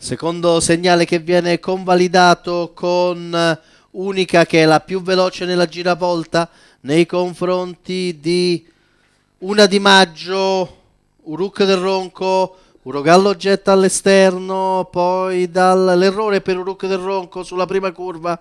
Secondo segnale che viene convalidato con eh, Unica che è la più veloce nella giravolta nei confronti di Una di Maggio, Uruk del Ronco, Urogallo getta all'esterno, poi dall'errore per Uruk del Ronco sulla prima curva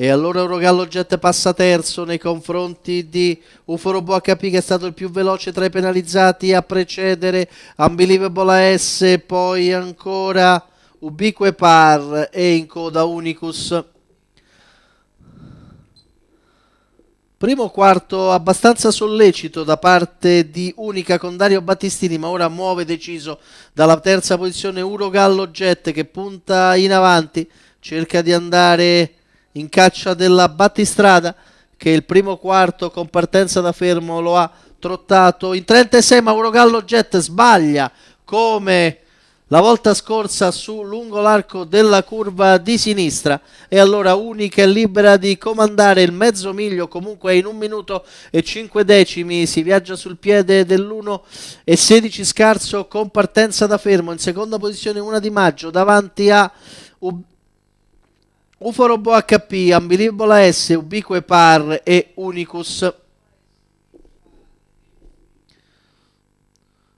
e allora Eurogallo-Jet passa terzo nei confronti di Uforo HP che è stato il più veloce tra i penalizzati a precedere Unbelievable AS, poi ancora Ubique Par e in coda Unicus. Primo quarto abbastanza sollecito da parte di Unica con Dario Battistini, ma ora muove deciso dalla terza posizione Uro Gallo Jet che punta in avanti, cerca di andare in caccia della battistrada che il primo quarto con partenza da fermo lo ha trottato in 36 Mauro Gallo Jet sbaglia come la volta scorsa su lungo l'arco della curva di sinistra e allora unica e libera di comandare il mezzo miglio comunque in un minuto e cinque decimi si viaggia sul piede dell'1 e 16 scarso con partenza da fermo in seconda posizione una di maggio davanti a U Uforobo HP, Ambilibola S, Ubique Par e Unicus.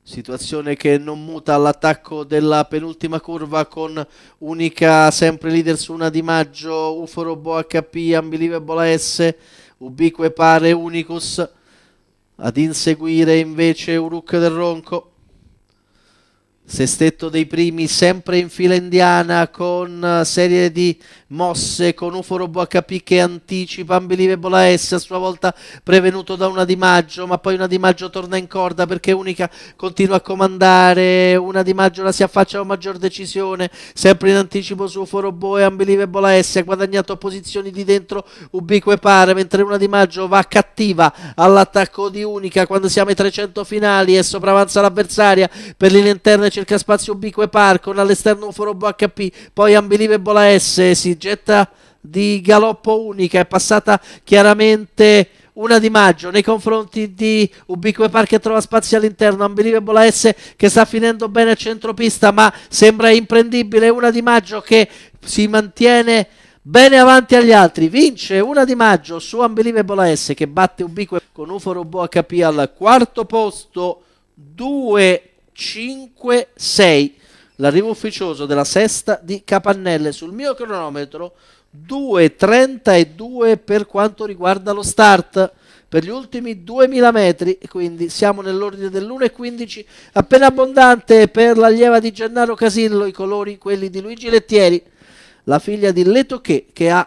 Situazione che non muta all'attacco della penultima curva con unica sempre leader su una di maggio, Uforobo HP, Ambilibola S, Ubique Par e Unicus. Ad inseguire invece Uruk del Ronco. Sestetto dei primi sempre in fila indiana con eh, serie di mosse con Uforobo HP che anticipa Bola S a sua volta prevenuto da una di maggio ma poi una di maggio torna in corda perché unica continua a comandare una di maggio la si affaccia con maggior decisione sempre in anticipo su Uforobo e Bola S ha guadagnato posizioni di dentro ubique pare mentre una di maggio va cattiva all'attacco di unica quando siamo ai 300 finali e sopravanza l'avversaria per linea interna cerca spazio ubique e con all'esterno un foro HP, poi Unbelievable AS, si getta di galoppo unica, è passata chiaramente una di maggio nei confronti di Ubique Park che trova spazio all'interno, Unbelievable S che sta finendo bene a centropista ma sembra imprendibile, una di maggio che si mantiene bene avanti agli altri, vince una di maggio su Unbelievable S che batte Ubique con Uforo HP al quarto posto, 2 5-6. L'arrivo ufficioso della sesta di Capannelle sul mio cronometro 2.32 per quanto riguarda lo start per gli ultimi 2000 metri quindi siamo nell'ordine dell'1.15 appena abbondante per l'allieva di Gennaro Casillo i colori quelli di Luigi Lettieri la figlia di Letoché, che ha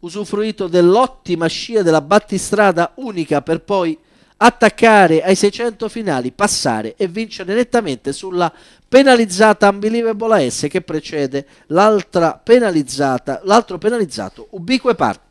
usufruito dell'ottima scia della battistrada unica per poi attaccare ai 600 finali, passare e vincere nettamente sulla penalizzata Unbelievable AS che precede l'altro penalizzato Ubique Park.